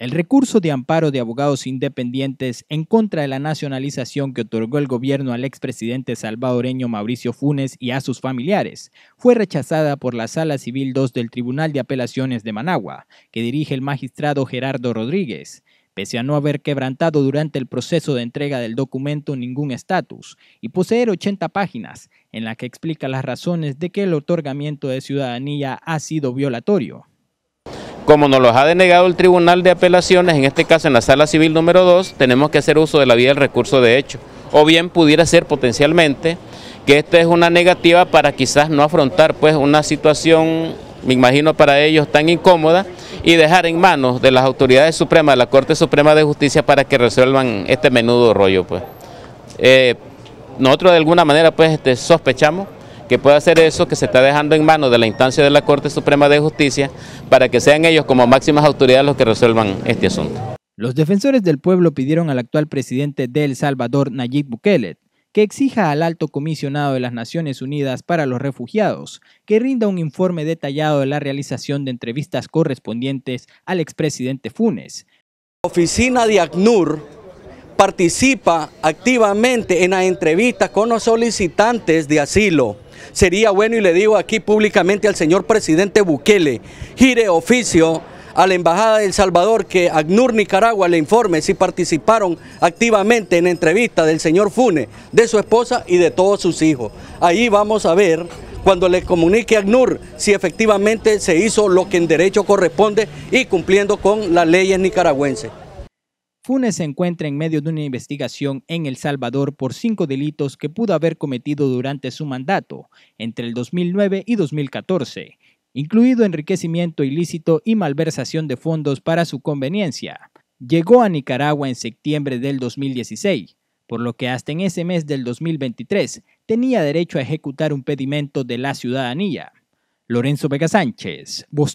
El recurso de amparo de abogados independientes en contra de la nacionalización que otorgó el gobierno al expresidente salvadoreño Mauricio Funes y a sus familiares fue rechazada por la Sala Civil 2 del Tribunal de Apelaciones de Managua, que dirige el magistrado Gerardo Rodríguez, pese a no haber quebrantado durante el proceso de entrega del documento ningún estatus y poseer 80 páginas en las que explica las razones de que el otorgamiento de ciudadanía ha sido violatorio. Como nos los ha denegado el Tribunal de Apelaciones, en este caso en la Sala Civil número 2, tenemos que hacer uso de la vía del recurso de hecho. O bien pudiera ser potencialmente que esta es una negativa para quizás no afrontar pues una situación, me imagino para ellos, tan incómoda y dejar en manos de las autoridades supremas, de la Corte Suprema de Justicia para que resuelvan este menudo rollo. pues. Eh, nosotros de alguna manera pues este, sospechamos que pueda hacer eso, que se está dejando en manos de la instancia de la Corte Suprema de Justicia, para que sean ellos como máximas autoridades los que resuelvan este asunto. Los defensores del pueblo pidieron al actual presidente de El Salvador, Nayib Bukele, que exija al alto comisionado de las Naciones Unidas para los Refugiados que rinda un informe detallado de la realización de entrevistas correspondientes al expresidente Funes. La oficina de ACNUR participa activamente en la entrevista con los solicitantes de asilo sería bueno, y le digo aquí públicamente al señor presidente Bukele, gire oficio a la Embajada de El Salvador que ACNUR Nicaragua le informe si participaron activamente en entrevista del señor Fune de su esposa y de todos sus hijos. Ahí vamos a ver cuando le comunique a ACNUR si efectivamente se hizo lo que en derecho corresponde y cumpliendo con las leyes nicaragüenses. Funes se encuentra en medio de una investigación en El Salvador por cinco delitos que pudo haber cometido durante su mandato, entre el 2009 y 2014, incluido enriquecimiento ilícito y malversación de fondos para su conveniencia. Llegó a Nicaragua en septiembre del 2016, por lo que hasta en ese mes del 2023 tenía derecho a ejecutar un pedimento de la ciudadanía. Lorenzo Vega Sánchez, Voz